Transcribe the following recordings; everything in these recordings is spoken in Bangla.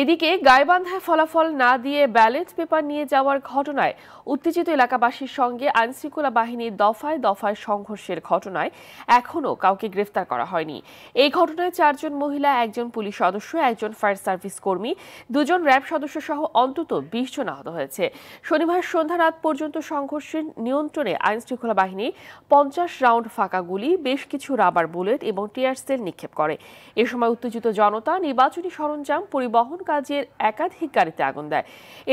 এদিকে গাইবান্ধায় ফলাফল না দিয়ে ব্যালেট পেপার নিয়ে যাওয়ার ঘটনায় উত্তেজিত এলাকাবাসীর সঙ্গে আইনশৃঙ্খলা বাহিনীর দফায় দফায় সংঘর্ষের ঘটনায় এখনও কাউকে গ্রেফতার করা হয়নি এই ঘটনায় চারজন মহিলা একজন পুলিশ সদস্য একজন ফায়ার সার্ভিস কর্মী দুজন র্যাব সদস্য সহ অন্তত বিশ জন আহত হয়েছে শনিবার সন্ধ্যা রাত পর্যন্ত সংঘর্ষের নিয়ন্ত্রণে আইনশৃঙ্খলা বাহিনী পঞ্চাশ রাউন্ড ফাঁকা গুলি বেশ কিছু রাবার বুলেট এবং টিয়ার সেল নিক্ষেপ করে এ সময় উত্তেজিত জনতা নির্বাচনী সরঞ্জাম পরিবহন দমন কাজের একাধিক গাড়িতে আগুন দেয়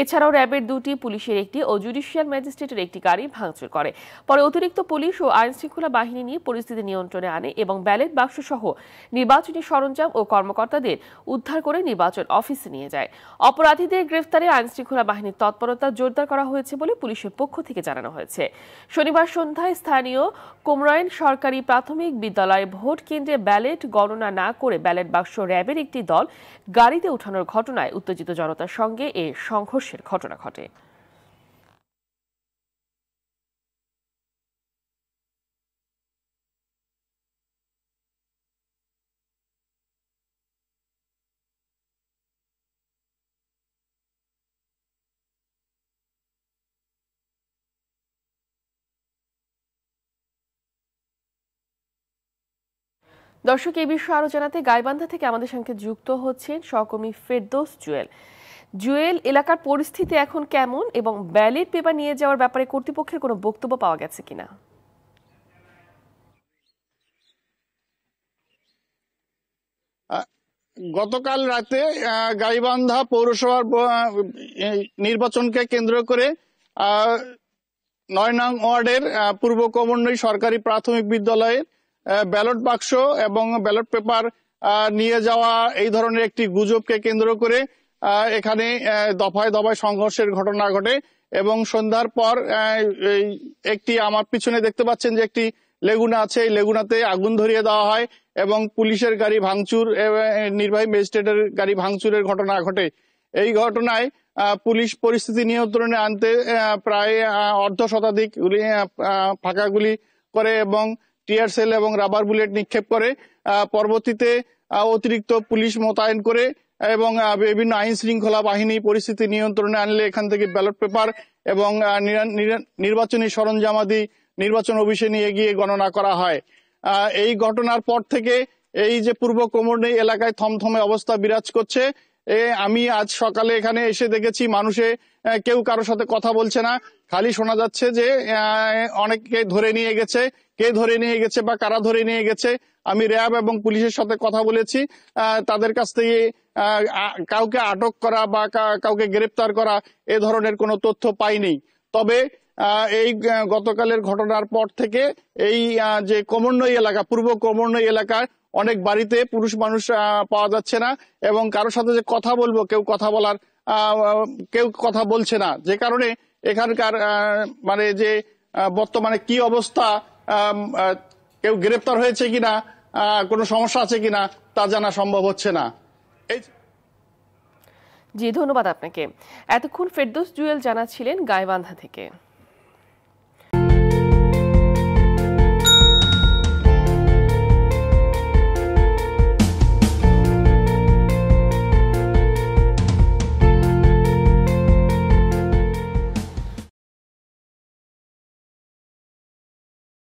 এছাড়াও র্যাবের দুটি পুলিশের একটি ও জুডিশিয়াল ম্যাজিস্ট্রেটের একটি গাড়ি ভাঙচুর করে পরে অতিরিক্ত পুলিশ ও আইন শৃঙ্খলা বাহিনী নিয়ে পরিস্থিতি নিয়ন্ত্রণে আনে এবং ব্যালট বাক্স সহ নির্বাচনী সরঞ্জাম ও কর্মকর্তাদের উদ্ধার করে নির্বাচন অফিসে নিয়ে যায় অপরাধীদের গ্রেফতারে আইন শৃঙ্খলা বাহিনীর তৎপরতা জোরদার করা হয়েছে বলে পুলিশের পক্ষ থেকে জানানো হয়েছে শনিবার সন্ধ্যায় স্থানীয় কুমরায়ন সরকারি প্রাথমিক বিদ্যালয়ে ভোট কেন্দ্রে ব্যালট গণনা না করে ব্যালট বাক্স র্যাবের একটি দল গাড়িতে উঠানোর ঘটনায় উত্তেজিত জনতার সঙ্গে এ সংঘর্ষের ঘটনা ঘটে দর্শক এই বিষয়ে আরো জানাতে গাইবান্ধা থেকে আমাদের সঙ্গে যুক্ত হচ্ছেন সহকর্মী ফেরদোস জুয়েল জুয়েল এলাকার পরিস্থিতি এখন কেমন এবং ব্যালেট পেপার নিয়ে যাওয়ার ব্যাপারে কর্তৃপক্ষের কোনো বক্তব্য পাওয়া গেছে কিনা গতকাল রাতে গাইবান্ধা পৌরসভার নির্বাচনকে কেন্দ্র করে নয় নং ওয়ার্ডের পূর্ব কমন্ডই সরকারি প্রাথমিক বিদ্যালয়ের ব্যালট বাক্স এবং ব্যালট পেপার নিয়ে যাওয়া এই ধরনের একটি গুজবকে কেন্দ্র করে এখানে দফায় দফায় সংঘর্ষের ঘটনা ঘটে এবং সন্ধ্যার পর একটি আমার পিছনে দেখতে পাচ্ছেন যে একটি লেগুনা আছে এই লেগুনাতে আগুন ধরিয়ে দেওয়া হয় এবং পুলিশের গাড়ি ভাঙচুর নির্বাহী ম্যাজিস্ট্রেটের গাড়ি ভাঙচুরের ঘটনা ঘটে এই ঘটনায় পুলিশ পরিস্থিতি নিয়ন্ত্রণে আনতে প্রায় অর্ধ শতাধিক ফাঁকা গুলি করে এবং টিয়ার সেল এবং রাবার বুলেট নিক্ষেপ করে পরবর্তীতে অতিরিক্ত পুলিশ মোতায়েন করে এবং বিভিন্ন আইন শৃঙ্খলা বাহিনী পরিস্থিতি নিয়ন্ত্রণে আনলে এখান থেকে ব্যালট পেপার এবং নির্বাচনী সরঞ্জামাদি নির্বাচন অফিসে নিয়ে গিয়ে গণনা করা হয় এই ঘটনার পর থেকে এই যে পূর্ব কোমরনি এলাকায় থমথমে অবস্থা বিরাজ করছে আমি আজ সকালে এখানে এসে দেখেছি মানুষে কেউ কারোর সাথে কথা বলছে না খালি শোনা যাচ্ছে যে অনেককে ধরে নিয়ে গেছে কে ধরে নিয়ে গেছে বা কারা ধরে নিয়ে গেছে আমি র্যাব এবং পুলিশের সাথে কথা বলেছি তাদের কাছ থেকে কাউকে আটক করা বা কাউকে গ্রেপ্তার করা এ ধরনের কোনো তথ্য পাইনি তবে এই গতকালের ঘটনার পর থেকে এই যে কমন্নই এলাকা পূর্ব কমন্নই এলাকার অনেক বাড়িতে পুরুষ মানুষ পাওয়া যাচ্ছে না এবং কারোর সাথে যে কথা বলবো কেউ কথা বলার কেউ কথা বলছে না যে কারণে এখানকার মানে যে বর্তমানে কি অবস্থা কেউ গ্রেপ্তার হয়েছে কিনা কোনো সমস্যা আছে কিনা তা জানা সম্ভব হচ্ছে না জি ধন্যবাদ আপনাকে এতক্ষণ ফেরদোস জুয়েল জানাচ্ছিলেন গায়বান্ধা থেকে